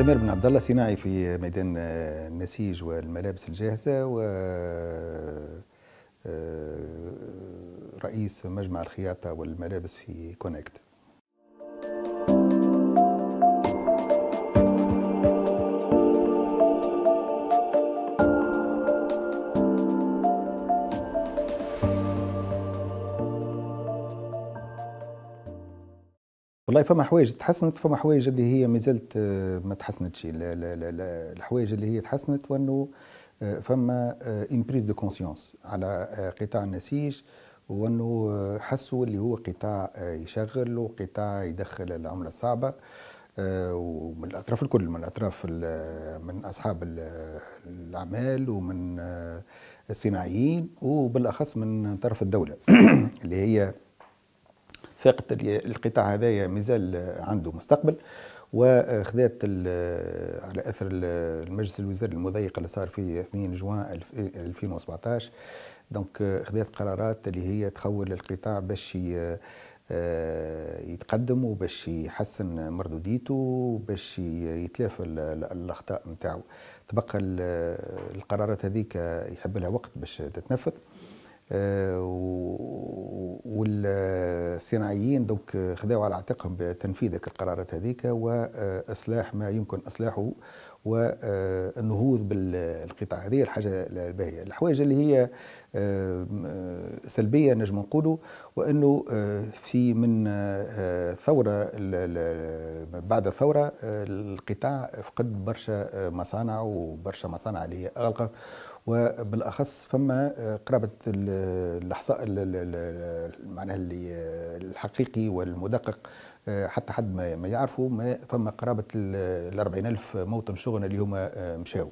سمير بن عبد الله صناعي في ميدان النسيج آه، والملابس الجاهزه و آه، آه، رئيس مجمع الخياطه والملابس في كونكت والله فما حوايج تحسنت فما حوايج اللي هي مازالت آه، ما تحسنتش الحوايج اللي هي تحسنت وانه آه، فما ان بريز دو كونسيونس على آه، قطاع النسيج وانه حسوا اللي هو قطاع يشغل وقطاع يدخل العمله الصعبه ومن الاطراف الكل من الاطراف من اصحاب الاعمال ومن الصناعيين وبالاخص من طرف الدوله اللي هي فاقت القطاع هذايا مازال عنده مستقبل وخذات على اثر المجلس الوزاري المضيق اللي صار في 2 جوان 2017 دونك خذات قرارات اللي هي تخول القطاع باش يتقدم وباش يحسن مردوديته وباش يتلافى الاخطاء نتاعو تبقى القرارات هذيك يحب لها وقت باش تتنفذ آه، والصناعيين دوك خذاو على عاتقهم بتنفيذ القرارات هذيك واصلاح آه، ما يمكن اصلاحه والنهوض آه، بالقطاع هذه الحاجه الباهيه الحوايج اللي هي سلبيه نجم نقولوا وانه في من ثوره بعد الثوره القطاع فقد برشا مصانع وبرشا مصانع اللي هي اغلقت وبالاخص فما آه، قرابه الاحصاء معناها الحقيقي والمدقق آه، حتى حد ما ما يعرفوا ما فما قرابه ال 40000 الف موطن شغل اللي هما آه، مشاو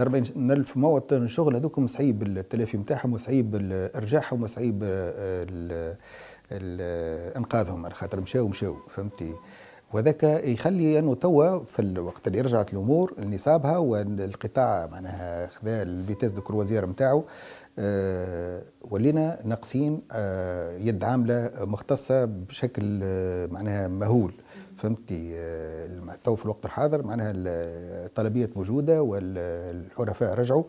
ال الف موطن شغل هذوكم صعيب التلافي نتاعهم وصعيب ارجاعهم وصعيب انقاذهم على خاطر مشاو مشاو فهمتي وذاك يخلي انه توا في الوقت اللي رجعت الامور لنصابها والقطاع معناها خذا الفيتيس دو كروازير نتاعو آه، ولينا ناقصين آه، يد عامله مختصه بشكل آه، معناها مهول فهمتي تو في الوقت الحاضر معناها الطلبيات موجوده والحرفاء رجعوا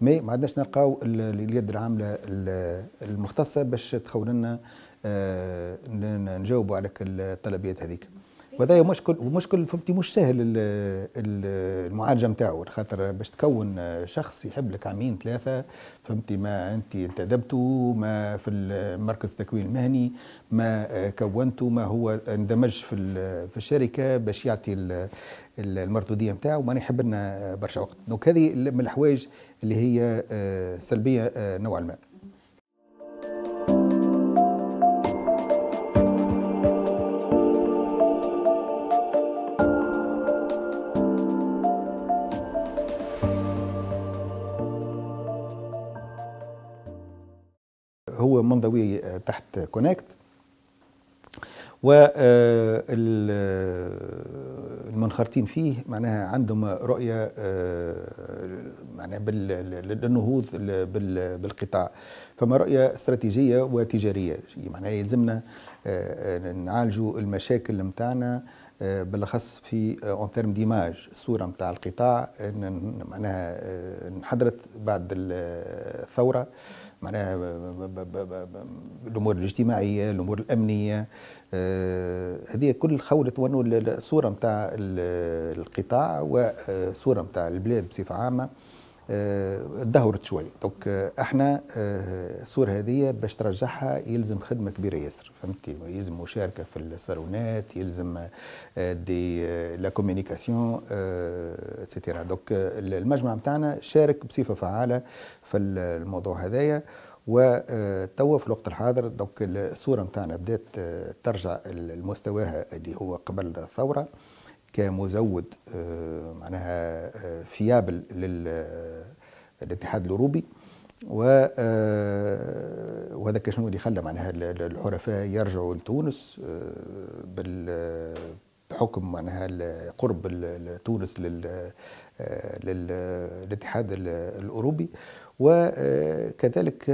مي ما عندناش نلقاو اليد العامله المختصه باش تخول لنا نجاوبوا على الطلبيات هذيك وهذا مشكل ومشكل فهمتي مش سهل المعالجه نتاعو خاطر باش تكون شخص يحب لك عامين ثلاثه فهمتي ما انت انتدبته ما في المركز التكوين المهني ما كونته ما هو اندمج في في الشركه باش يعطي المردوديه نتاعو ما يحب لنا برشا وقت دونك هذه من الحوايج اللي هي آه، سلبيه آه، نوعا ما التربوي آه، تحت كونكت والمنخرطين فيه معناها عندهم رؤية آه، معناها للنهوض بالقطاع فما رؤية استراتيجية وتجارية معناها يلزمنا آه، نعالجوا المشاكل متاعنا بالاخص في اون تيرم ديماج الصوره نتاع القطاع معناها انحدرت بعد الثوره معناها الامور الاجتماعيه الامور الامنيه آه، هذه كل خولت وانه الصوره نتاع القطاع وصوره نتاع البلاد بصفه عامه تدهورت شوي دونك آه، احنا آه، الصور هذه باش ترجعها يلزم خدمه كبيره ياسر فهمتي يلزم مشاركه في الصالونات يلزم آه، دي لا كومونيكاسيون اتسيتيرا دونك المجمع نتاعنا شارك بصفه فعاله في الموضوع هذايا وتوا في الوقت الحاضر دوك الصوره نتاعنا بدات ترجع لمستواها اللي هو قبل الثوره كمزود آه، معناها آه، فيابل للاتحاد آه، الاوروبي و وهذا شنو اللي خلى معناها الحرفاء يرجعوا لتونس بحكم معناها قرب تونس للاتحاد الاوروبي وكذلك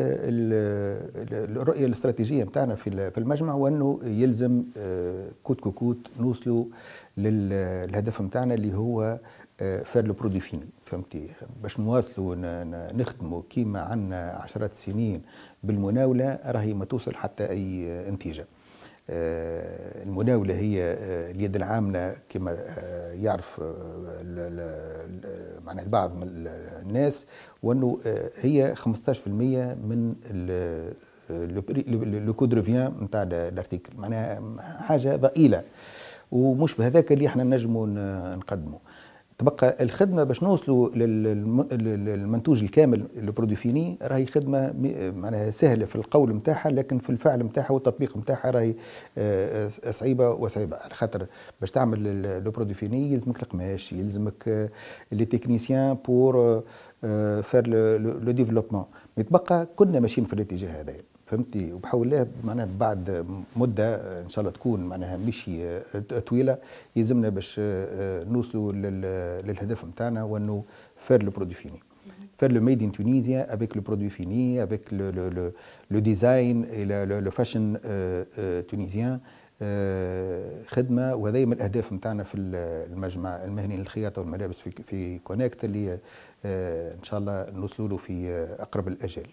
الرؤيه الاستراتيجيه نتاعنا في المجمع وانه يلزم كوت كوت نوصلوا للهدف نتاعنا اللي هو آه، فار لو برودوي فيني فهمتي باش نواصلوا نخدموا كيما عندنا عشرات السنين بالمناوله راهي ما توصل حتى اي نتيجه آه، المناوله هي آه، اليد العامله كما يعرف معناها البعض من الناس وانه هي 15% من لو كود ريفيان نتاع الارتيكل معناها حاجه ضئيله ومش بهذاك اللي احنا نجموا نقدمه تبقى الخدمه باش نوصلوا للمنتوج الكامل البرودوي فيني راهي خدمه معناها سهله في القول نتاعها لكن في الفعل نتاعها والتطبيق نتاعها راهي آه، آه، صعيبه وصعيبه على خاطر باش تعمل لو برودوي فيني يلزمك القماش يلزمك آه، لي تكنيسيان بور فار لو ديفلوبمون يتبقى كنا ماشيين في الاتجاه هذايا فهمتي وبحول الله معناها بعد مده ان شاء الله تكون معناها مش طويله يلزمنا باش آه، نوصلوا للهدف نتاعنا وانه فير لو برودوي فيني فير لو ميد ان تونيزيا افيك لو برودوي فيني افيك لو ديزاين le, le design euh، euh، euh، خدمه وهذا من الاهداف نتاعنا في المجمع المهني للخياطه والملابس في, كونكت اللي آه، ان شاء الله نوصلوا له في آه، اقرب الاجال.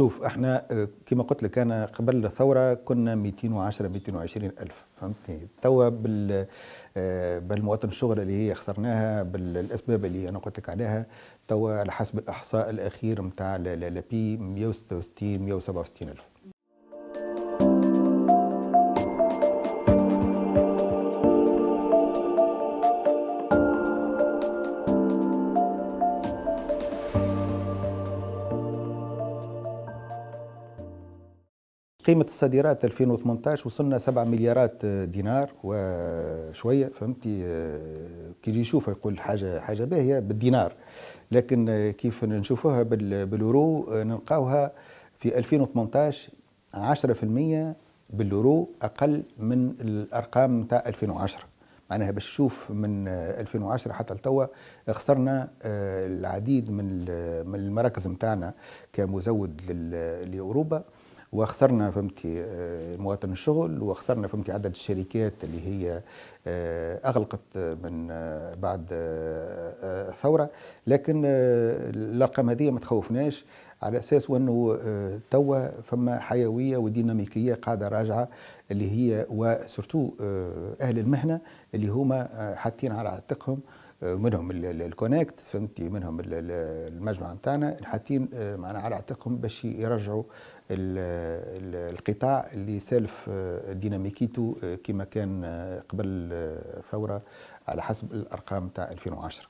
شوف احنا آه، كما قلت لك انا قبل الثوره كنا 210 220 الف فهمتني توا بال آه، بالمواطن الشغل اللي هي خسرناها بالاسباب اللي انا قلت لك عليها توا على حسب الاحصاء الاخير نتاع لابي 166 167 الف قيمة الصادرات 2018 وصلنا 7 مليارات دينار وشوية فهمتي آه، كي يشوف يشوفها يقول حاجة حاجة باهية بالدينار لكن آه، كيف نشوفوها بالورو آه، نلقاوها في 2018 10% باليورو أقل من الأرقام نتاع 2010 معناها باش تشوف من 2010 حتى لتوا خسرنا العديد من من المراكز نتاعنا كمزود لاوروبا وخسرنا فهمتي آه، مواطن الشغل وخسرنا فهمتي عدد الشركات اللي هي آه، اغلقت من آه، بعد الثوره لكن الارقام هذه ما تخوفناش على اساس وانه توا فما حيويه وديناميكيه قاعده راجعه اللي هي وسورتو اهل المهنه اللي هما حاطين على عاتقهم منهم الكونكت فهمتي منهم المجمع نتاعنا حاطين معنا على عاتقهم باش يرجعوا القطاع اللي سالف آه، ديناميكيته آه، كما كان آه، قبل الثوره على حسب الارقام تاع 2010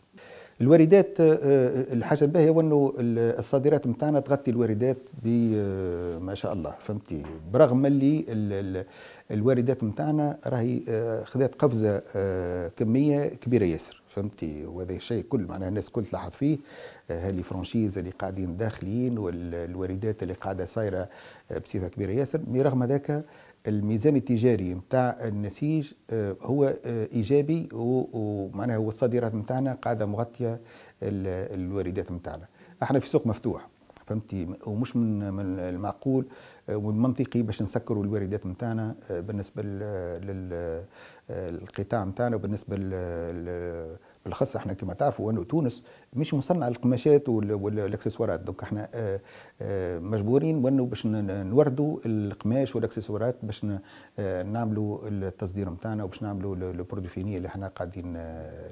الواردات آه، آه، الحاجه الباهيه هو انه الصادرات نتاعنا تغطي الواردات آه، ما شاء الله فهمتي برغم اللي الواردات نتاعنا راهي خذات قفزه كميه كبيره ياسر فهمتي وهذا الشيء كل معناها الناس الكل تلاحظ فيه هالي فرانشيز اللي قاعدين داخلين والواردات اللي قاعده صايره بصفه كبيره ياسر رغم ذاك الميزان التجاري نتاع النسيج آه، هو آه، ايجابي ومعناها هو الصادرات نتاعنا قاعده مغطيه الواردات نتاعنا احنا في سوق مفتوح فهمتي ومش من من المعقول آه، والمنطقي باش نسكروا الواردات نتاعنا بالنسبه للقطاع نتاعنا وبالنسبه بالاخص احنا كما تعرفوا انه تونس مش مصنع القماشات والاكسسوارات دونك احنا آه، آه، مجبورين وانه باش نوردوا القماش والاكسسوارات باش آه، نعملوا التصدير نتاعنا وباش نعملوا البرودوي فيني اللي احنا قاعدين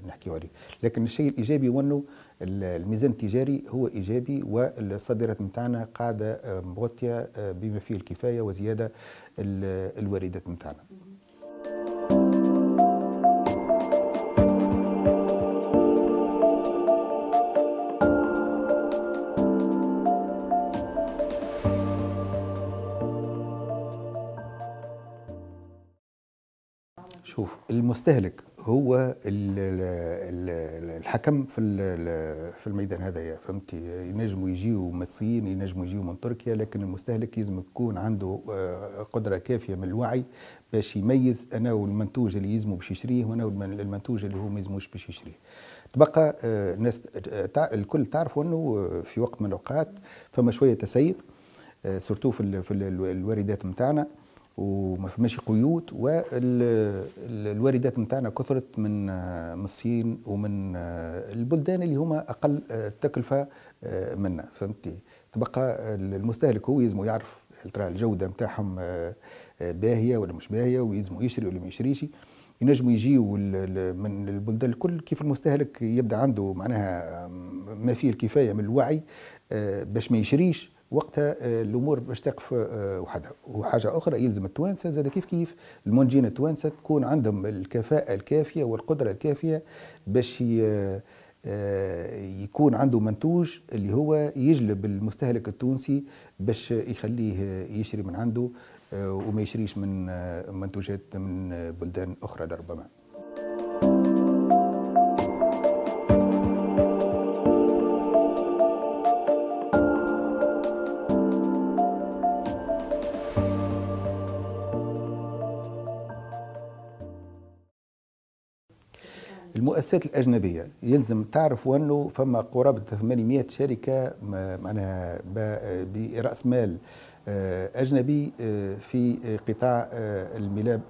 نحكيو عليه لكن الشيء الايجابي وانه الميزان التجاري هو ايجابي والصادرات نتاعنا قاعده مغطيه بما فيه الكفايه وزياده الواردات نتاعنا شوف المستهلك هو الحكم في في الميدان هذايا فهمتي ينجموا يجيو من الصين ينجموا يجيو من تركيا لكن المستهلك لازم يكون عنده آه، قدره كافيه من الوعي باش يميز انا والمنتوج اللي يزمو باش يشريه وانا المنتوج اللي هو ما يلزموش باش يشريه تبقى آه، الناس الكل تعرفوا انه آه، في وقت من الاوقات فما شويه تسيب سورتو في الواردات نتاعنا وما فماش قيود والواردات نتاعنا كثرت من من الصين ومن البلدان اللي هما اقل تكلفه منا فهمتي تبقى المستهلك هو يلزمو يعرف ترى الجوده نتاعهم باهيه ولا مش باهيه ويلزمو يشري ولا ما يشريش ينجموا يجيو من البلدان الكل كيف المستهلك يبدا عنده معناها ما فيه الكفايه من الوعي باش ما يشريش وقتها آه، الامور باش تقف آه، وحدها وحاجه اخرى يلزم التوانسه زاد كيف كيف المنجين التوانسه تكون عندهم الكفاءه الكافيه والقدره الكافيه باش آه، يكون عنده منتوج اللي هو يجلب المستهلك التونسي باش يخليه يشري من عنده وما يشريش من منتوجات من بلدان اخرى لربما المؤسسات الاجنبيه يلزم تعرف أنه فما قرابه 800 شركه معناها براس مال آه، اجنبي آه، في قطاع آه،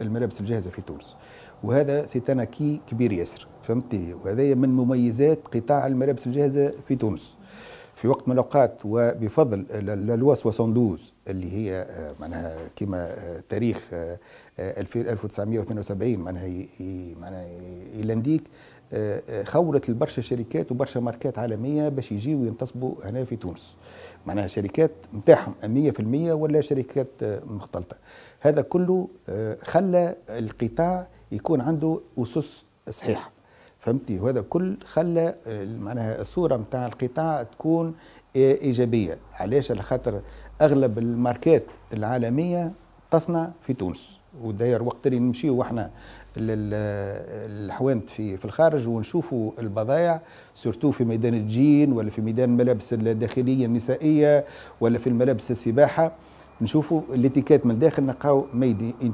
الملابس الجاهزه في تونس وهذا سيتناكي كبير ياسر فهمتي وهذا من مميزات قطاع الملابس الجاهزه في تونس في وقت من الاوقات وبفضل لا لوا 72 اللي هي معناها كما تاريخ 1972 آه، معناها معناها يلنديك آه، آه، خولت لبرشا شركات وبرشا ماركات عالميه باش يجيو ينتصبوا هنا في تونس معناها شركات نتاعهم 100% ولا شركات مختلطه هذا كله خلى القطاع يكون عنده اسس صحيحه فهمتي وهذا كل خلى معناها الصوره نتاع القطاع تكون ايجابيه علاش على خاطر اغلب الماركات العالميه تصنع في تونس وداير وقت اللي نمشيو احنا للحوانت في في الخارج ونشوفوا البضايع سورتو في ميدان الجين ولا في ميدان الملابس الداخليه النسائيه ولا في الملابس السباحه نشوفوا الاتيكات من الداخل نلقاو ميد ان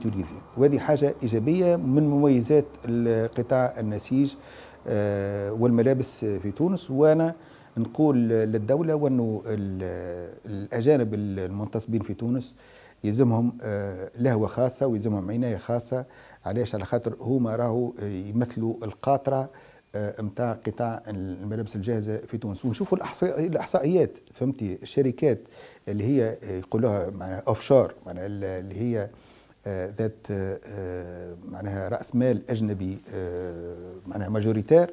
وهذه حاجه ايجابيه من مميزات قطاع النسيج آه، والملابس في تونس وانا نقول للدوله وانه الاجانب المنتصبين في تونس يلزمهم آه، لهوه خاصه ويلزمهم عنايه خاصه علاش على خاطر هما راهو آه، يمثلوا القاطره نتاع آه، قطاع الملابس الجاهزه في تونس ونشوفوا الاحصائيات فهمتي الشركات اللي هي يقولوها معناها اوف شور معناها اللي هي ذات معناها راس مال اجنبي معناها ماجوريتير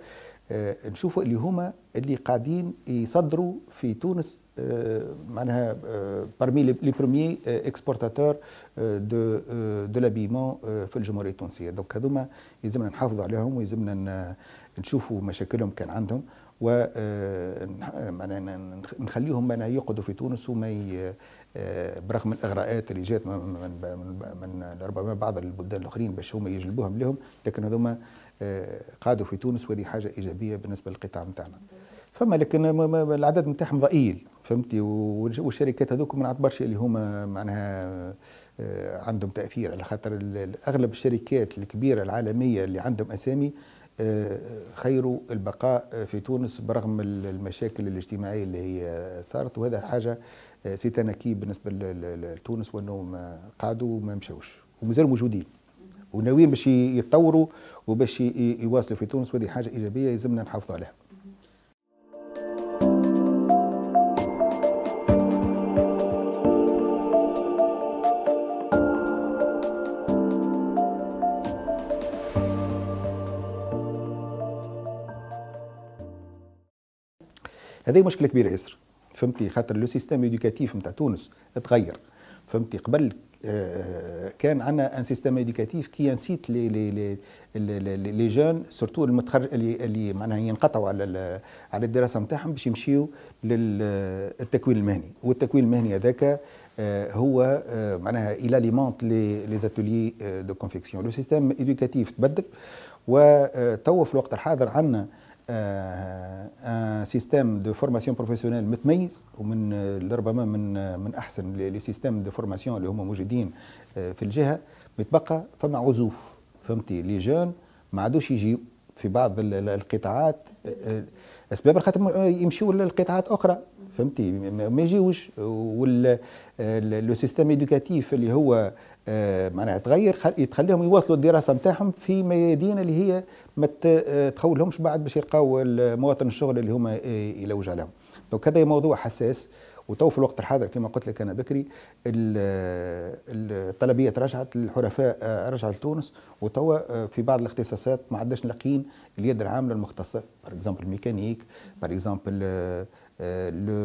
آه، نشوفوا اللي هما اللي قاعدين يصدروا في تونس آه، معناها برمي لي برومي اكسبورتاتور دو دو لابيمون في الجمهوريه التونسيه دونك هذوما يلزمنا نحافظوا عليهم ويلزمنا نشوفوا مشاكلهم كان عندهم و آه، نخليهم معناها يقعدوا في تونس وما برغم الاغراءات اللي جات من, من, من ربما بعض البلدان الاخرين باش هما يجلبوهم لهم لكن هذوما آه، قعدوا في تونس ودي حاجه ايجابيه بالنسبه للقطاع نتاعنا فما لكن العدد نتاعهم ضئيل فهمتي والشركات هذوك من برشا اللي هما معناها آه، عندهم تاثير على خاطر اغلب الشركات الكبيره العالميه اللي عندهم اسامي آه، خيروا البقاء في تونس برغم المشاكل الاجتماعيه اللي هي صارت وهذا حاجه سي بالنسبه لتونس وانهم قعدوا وما مشاوش ومازالوا موجودين وناويين باش يتطوروا وباش يواصلوا في تونس وهذه حاجه ايجابيه يلزمنا نحافظوا عليها هذه مشكله كبيره ياسر فهمتي خاطر لو سيستيم ايديوكاتيف نتاع تونس تغير فهمتي قبل آه، كان عندنا ان سيستيم ايديكاتيف كي نسيت لي لي لي لي جون سورتو المتخرج اللي اللي معناها ينقطعوا على على الدراسه نتاعهم باش يمشيو للتكوين المهني والتكوين المهني هذاك آه، هو آه، معناها الى ليمونت لي زاتولي دو كونفيكسيون لو سيستيم ايديكاتيف تبدل وتوا في الوقت الحاضر عندنا ان سيستيم دو فورماسيون بروفيسيونيل متميز ومن آه، ربما من آه، من احسن لي سيستيم دو فورماسيون اللي هما موجودين آه، في الجهه متبقى فما عزوف فهمتي لي جون ما عادوش يجيو في بعض القطاعات اسباب خاطر يمشيو للقطاعات اخرى فهمتي ما يجيوش وال لو سيستيم ايدوكاتيف اللي هو آه، معناها تغير تخليهم يواصلوا الدراسه نتاعهم في ميادين اللي هي ما آه، تخولهمش بعد باش يلقاو المواطن الشغل اللي هما آه، يلوج عليهم دونك هذا موضوع حساس وتو في الوقت الحاضر كما قلت لك انا بكري الطلبيه رجعت الحرفاء رجعوا لتونس وتوا في بعض الاختصاصات ما عادش لاقيين اليد العامله المختصه بار اكزومبل ميكانيك بار اكزومبل لو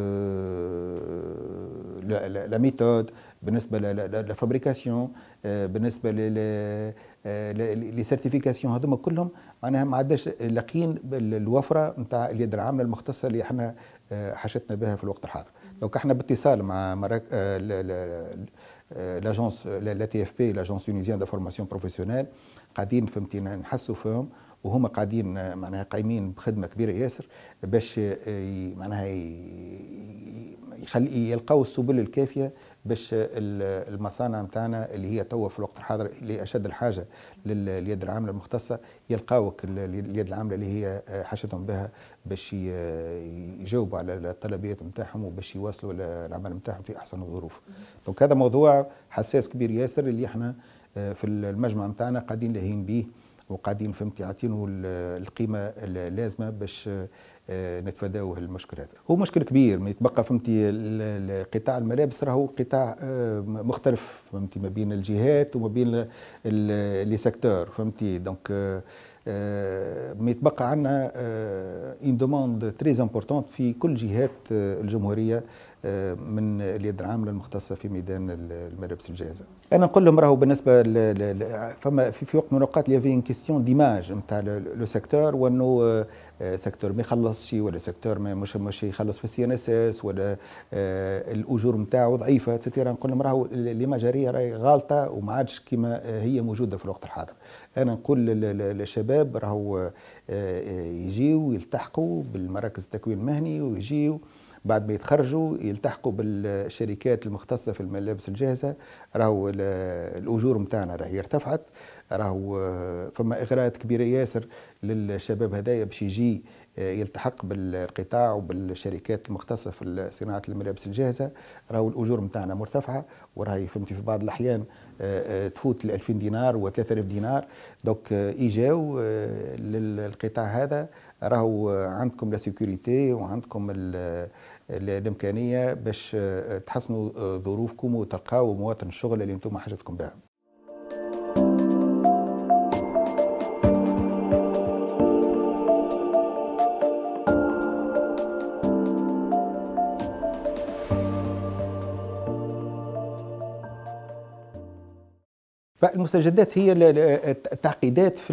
لا ميثود بالنسبه للفابريكاسيون آه، بالنسبه لي سيرتيفيكاسيون آه، هذوما كلهم معناها ما عداش لاقيين الوفره نتاع اليد العامله المختصه اللي احنا آه، حاشتنا بها في الوقت الحاضر دونك احنا باتصال مع مراك... لاجونس لا تي اف بي لاجونس تونيزيان دو فورماسيون بروفيسيونيل قاعدين فهمتي نحسوا فيهم وهما قاعدين آه، معناها قايمين بخدمه كبيره ياسر باش آه، معناها يخلي يلقاو السبل الكافيه باش آه، المصانع نتاعنا اللي هي توا في الوقت الحاضر اللي اشد الحاجه لليد العامله المختصه يلقاوك اليد العامله اللي هي حاجتهم بها باش يجاوبوا على الطلبيات نتاعهم وباش يواصلوا العمل نتاعهم في احسن الظروف. دونك هذا موضوع حساس كبير ياسر اللي احنا في المجمع نتاعنا قاعدين لاهين به وقاعدين فهمتي عاطينه القيمه اللازمه باش آه، نتفاداو المشكل هذا هو مشكل كبير ما يتبقى فهمتي قطاع الملابس راهو قطاع مختلف فهمتي ما بين الجهات وما بين لي سيكتور فهمتي دونك آه، آه، ما يتبقى عندنا اون دوموند تري امبورطون في كل جهات الجمهوريه من اليد العامله المختصه في ميدان الملابس الجاهزه. انا نقول لهم راهو بالنسبه ل... فما في وقت من الاوقات يافي ان كيستيون ديماج نتاع لو سيكتور وانه سيكتور آه، ما يخلصش ولا سيكتور مش مش يخلص في السي ان اس اس ولا آه، الاجور نتاعو ضعيفه اتسيتيرا نقول لهم راهو ليماج راهي غالطه وما عادش كما هي موجوده في الوقت الحاضر. انا نقول للشباب راهو آه، يجيو يلتحقوا بالمراكز التكوين المهني ويجيو بعد ما يتخرجوا يلتحقوا بالشركات المختصه في الملابس الجاهزه راهو الاجور نتاعنا راهي ارتفعت راهو آه، فما اغراءات كبيره ياسر للشباب هذايا باش يجي آه، يلتحق بالقطاع وبالشركات المختصه في صناعه الملابس الجاهزه راهو الاجور نتاعنا مرتفعه وراهي فهمتي في بعض الاحيان آه، تفوت ل 2000 دينار و 3000 دينار دوك اجاو للقطاع هذا راهو عندكم لا سيكوريتي وعندكم الامكانيه باش آه، تحسنوا آه، ظروفكم وتلقاو مواطن الشغل اللي انتم حاجتكم بها المستجدات هي التعقيدات في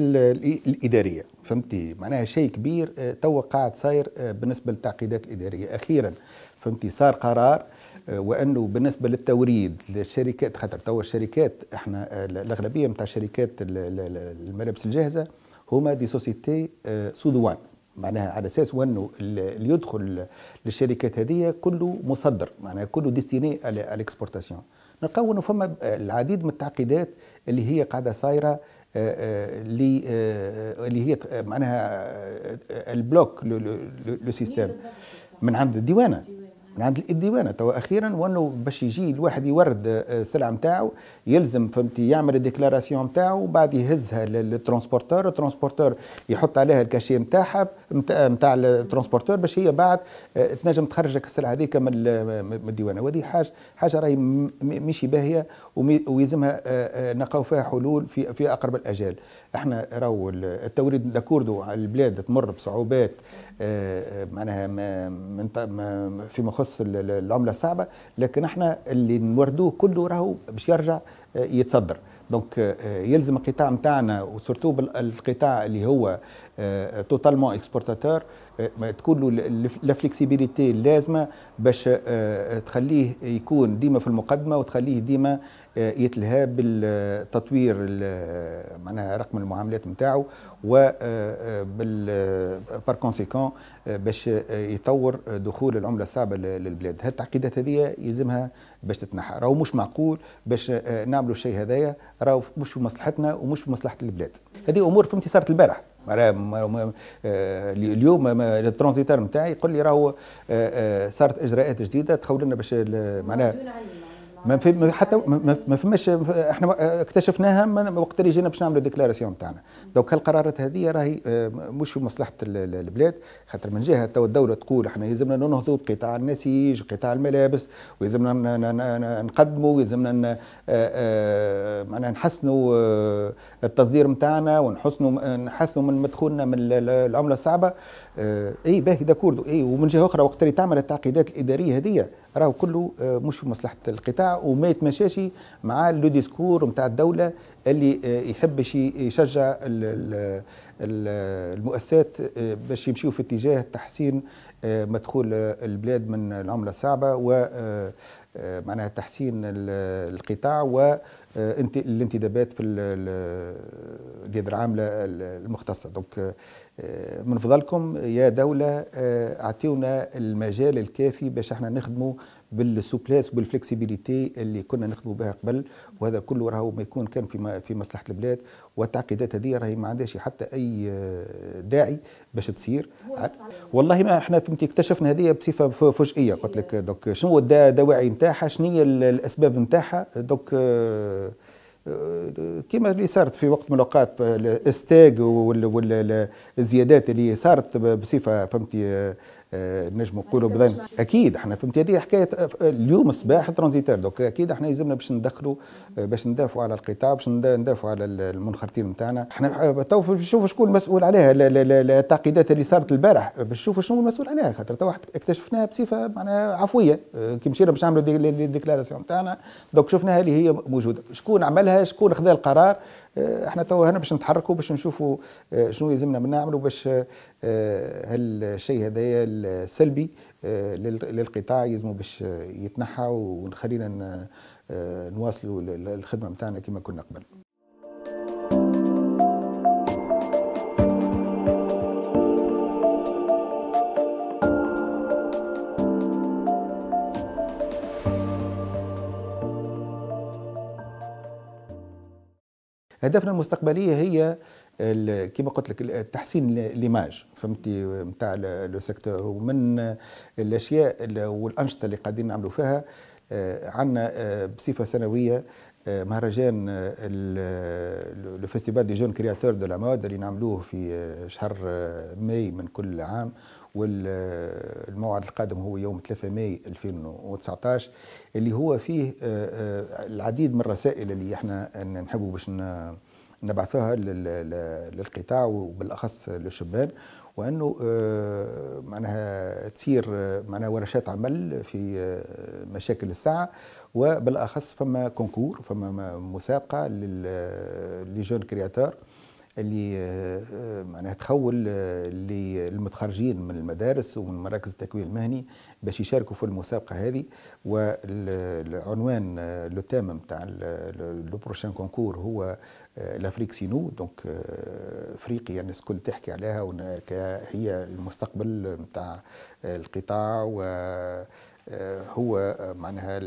الاداريه فهمتي معناها شيء كبير آه، توا قاعد صاير آه، بالنسبه للتعقيدات الاداريه اخيرا فهمتي صار قرار آه، وانه بالنسبه للتوريد للشركات خاطر توا الشركات احنا الاغلبيه نتاع شركات الملابس الجاهزه هما دي سوسيتي سودوان معناها على اساس وانه اللي يدخل للشركات هذه كله مصدر معناها كله ديستيني على الاكسبورتاسيون نلقاو انه فما العديد من التعقيدات اللي هي قاعده صايره اللي هي معناها آه، آه، آه، البلوك لو سيستم من عند الديوانه من عند الديوانه تو اخيرا وانه باش يجي الواحد يورد آه، السلعه نتاعو يلزم فهمتي يعمل الديكلاراسيون نتاعو وبعد يهزها للترونسبورتور الترونسبورتور يحط عليها الكاشي نتاعها نتاع الترونسبورتور باش هي بعد آه، تنجم تخرجك السلعه هذيك من الديوانه وهذه حاجه حاجه راهي ماشي باهيه ويلزمها آه، نلقاو فيها حلول في في اقرب الاجال احنا راهو التوريد داكوردو البلاد تمر بصعوبات معناها آه، من فيما يخص العمله الصعبه لكن احنا اللي نوردوه كله راهو باش يرجع آه، يتصدر دونك آه، يلزم القطاع نتاعنا وسورتو القطاع اللي هو توتالمون اكسبورتاتور تكون له لا فليكسيبيليتي اللازمه باش آه، آه، تخليه يكون ديما في المقدمه وتخليه ديما آه، يتلهى بالتطوير معناها رقم المعاملات نتاعو و بار كونسيكون باش يطور دخول العمله الصعبه للبلاد هالتعقيدات هذه يلزمها باش تتنحى راهو مش معقول باش نعملوا الشيء هذايا راهو مش في مصلحتنا ومش في مصلحه البلاد هذه امور فهمتي صارت البارح آه، اليوم الترانزيتر نتاعي يقول لي راهو آه، آه، صارت اجراءات جديده تخول لنا باش معناها ما في حتى ما فماش احنا اكتشفناها من وقت اللي جينا باش نعملوا ديكلاراسيون تاعنا دوك هالقرارات هذه راهي مش في مصلحه البلاد خاطر من جهه تو الدوله تقول احنا يلزمنا ننهضوا بقطاع النسيج قطاع الملابس ويلزمنا نقدموا ويلزمنا معناها نحسنوا التصدير نتاعنا ونحسنوا نحسنوا من مدخولنا من العمله الصعبه آه، اي باهي داكوردو اي ومن جهه اخرى وقت اللي تعمل التعقيدات الاداريه هذيا راهو كله آه، مش في مصلحه القطاع وما يتمشاش مع لو ديسكور نتاع الدوله اللي آه، يحبش يشجع المؤسسات باش يمشيو في اتجاه تحسين مدخول البلاد من العمله الصعبه و معناها تحسين القطاع و آه، الانتدابات في اليد العامله المختصه دونك آه، من فضلكم يا دوله آه، اعطيونا المجال الكافي باش احنا نخدموا بالسوبلاس وبالفلكسيبيليتي اللي كنا نخدموا بها قبل وهذا كله راهو ما يكون كان في في مصلحه البلاد والتعقيدات هذه راهي ما عندهاش حتى اي آه، داعي باش تصير والله ما احنا فهمتي اكتشفنا هذه بصفه فجئيه قلت لك دوك شنو هو الدواعي نتاعها شنو هي الاسباب نتاعها دوك آه، آه، كما اللي صارت في وقت من الاوقات الاستاج والزيادات اللي صارت بصفه فهمتي آه، نجم نقولوا بضيم اكيد احنا فهمت هذه حكايه آه، اليوم صباح ترانزيتير دوك اكيد احنا يلزمنا باش ندخلوا آه، باش ندافعوا على القطاع باش ندافعوا على المنخرطين نتاعنا احنا تو نشوفوا شكون المسؤول عليها التعقيدات اللي صارت البارح باش نشوفوا شنو المسؤول عليها خاطر تو اكتشفناها بصفه معناها عفويه كي مشينا باش نعملوا ديكلاراسيون نتاعنا دوك شفناها اللي هي موجوده شكون عملها شكون خذا القرار آه، احنا تو هنا باش نتحركوا باش نشوفوا آه، شنو يلزمنا من نعملوا باش آه، هالشيء هذايا السلبي للقطاع يلزموا باش يتنحى ونخلينا نواصلوا الخدمه نتاعنا كما كنا قبل هدفنا المستقبليه هي كما قلت لك تحسين ليماج فهمتي نتاع لو سيكتور ومن الاشياء والانشطه اللي قاعدين نعملوا فيها آه، عندنا آه، بصفه سنويه آه، مهرجان لو فيستيفال دي جون كرياتور دو لا مود اللي نعملوه في شهر ماي من كل عام والموعد القادم هو يوم 3 ماي 2019 اللي هو فيه آه، آه، العديد من الرسائل اللي احنا نحبوا باش نبعثوها للقطاع وبالاخص للشبان وانه آه، معناها تصير معناها ورشات عمل في مشاكل الساعه وبالاخص فما كونكور فما مسابقه للجون جون كرياتور اللي آه، معناها تخول آه، للمتخرجين من المدارس ومن مراكز التكوين المهني باش يشاركوا في المسابقه هذه والعنوان آه، لو تام نتاع لو بروشان كونكور هو لافريك سينو دونك افريقيا يعني الناس الكل تحكي عليها هي المستقبل نتاع القطاع وهو معناها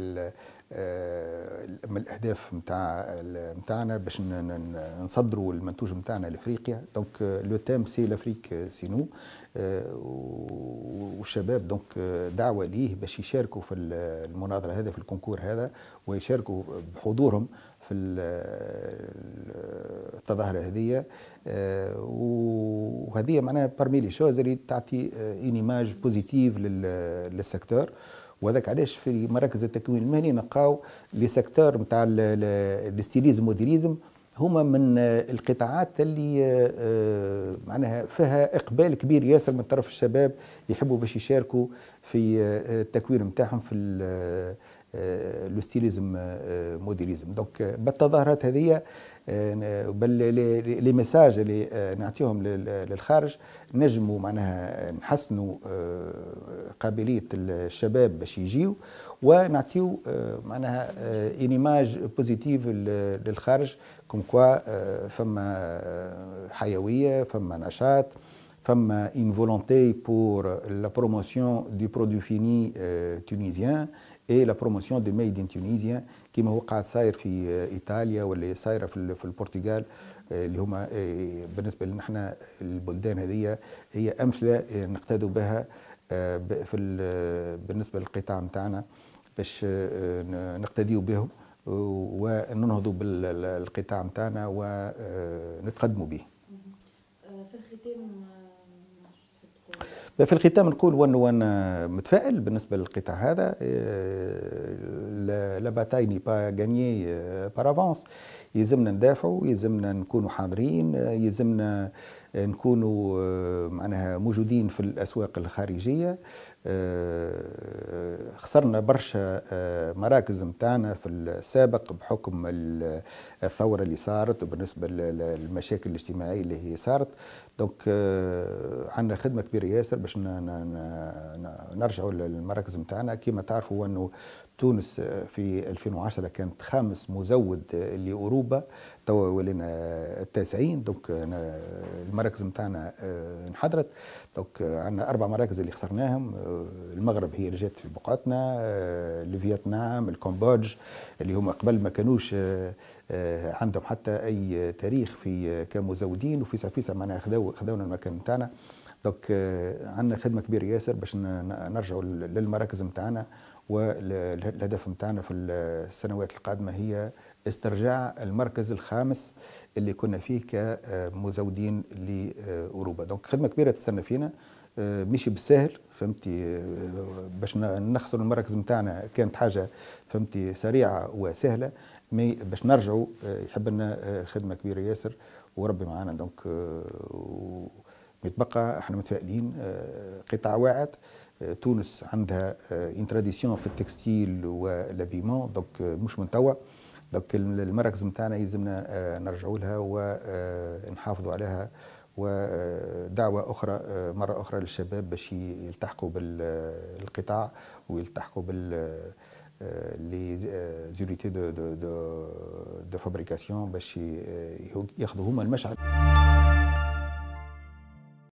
آه، من الاهداف نتاع نتاعنا باش نصدروا المنتوج نتاعنا لافريقيا دونك لو تيم سي لافريك سينو والشباب دونك euh, دعوه ليه باش يشاركوا في المناظره هذا في الكونكور هذا ويشاركوا بحضورهم في التظاهره هذه آه، وهذه معناها برمي لي شوز اللي تعطي انيماج بوزيتيف للسيكتور وذاك علاش في مراكز التكوين المهني نلقاو لي سيكتور نتاع الاستيليزم وديريزم هما من القطاعات اللي آه، آه، معناها فيها اقبال كبير ياسر من طرف الشباب يحبوا باش يشاركوا في آه، التكوين نتاعهم في آه، ستيليزم آه، موديليزم دونك بالتظاهرات هذه آه، بل لي ميساج اللي نعطيهم للخارج نجموا معناها نحسنوا قابليه الشباب باش يجيو ونعطيو معناها ان ايماج بوزيتيف للخارج كوم كوا فما حيويه فما نشاط فما une فولونتي بور لا بروموسيون دو برودوي فيني تونيزيان اي لا بروموسيون دو ميد ان تونيزيان كما هو قاعد صاير في آه، ايطاليا ولا صايره في, في البرتغال آه، اللي هما آه، بالنسبه لنا احنا البلدان هذه هي امثله نقتدوا بها في بالنسبه للقطاع نتاعنا باش نقتديوا بهم وننهضوا بالقطاع نتاعنا ونتقدموا به. في الختام في الختام نقول وان وان متفائل بالنسبه للقطاع هذا آه، لا باتاي ني با غاني بارافونس آه، يلزمنا ندافعوا يلزمنا نكونوا حاضرين آه، يلزمنا نكونوا معناها موجودين في الاسواق الخارجيه آه، خسرنا برشا آه، مراكز متاعنا في السابق بحكم الثورة اللي صارت وبالنسبة للمشاكل الاجتماعية اللي هي صارت دونك آه، عندنا خدمة كبيرة ياسر باش نرجعوا للمراكز متاعنا كما تعرفوا أنه تونس في 2010 كانت خامس مزود لأوروبا توا ولينا التاسعين دوك المراكز نتاعنا انحدرت آه، دوك عندنا اربع مراكز اللي خسرناهم آه، المغرب هي اللي جات في بقعتنا آه، الفيتنام الكمبودج اللي هما قبل ما كانوش عندهم حتى اي تاريخ في كمزودين وفي سفيسه معناها خذوا خذونا المكان نتاعنا دوك عندنا خدمه كبيره ياسر باش نرجعوا للمراكز نتاعنا والهدف نتاعنا في السنوات القادمه هي استرجاع المركز الخامس اللي كنا فيه كمزودين لاوروبا دونك خدمه كبيره تستنى فينا آه، مشي بالسهل فهمتي آه، باش نخسر المركز نتاعنا كانت حاجه فهمتي سريعه وسهله مي باش نرجعوا آه، يحب لنا خدمه كبيره ياسر وربي معانا دونك متبقى احنا متفائلين قطاع واعد تونس عندها ان تراديسيون في التكستيل والابيمون دونك مش من توا دوك المراكز نتاعنا يلزمنا آه، نرجعوا لها ونحافظوا آه، عليها ودعوة آه، أخرى مرة أخرى للشباب باش يلتحقوا بالقطاع ويلتحقوا بال لي زونيتي دو دو, دو فابريكاسيون باش ياخذوا هما المشعل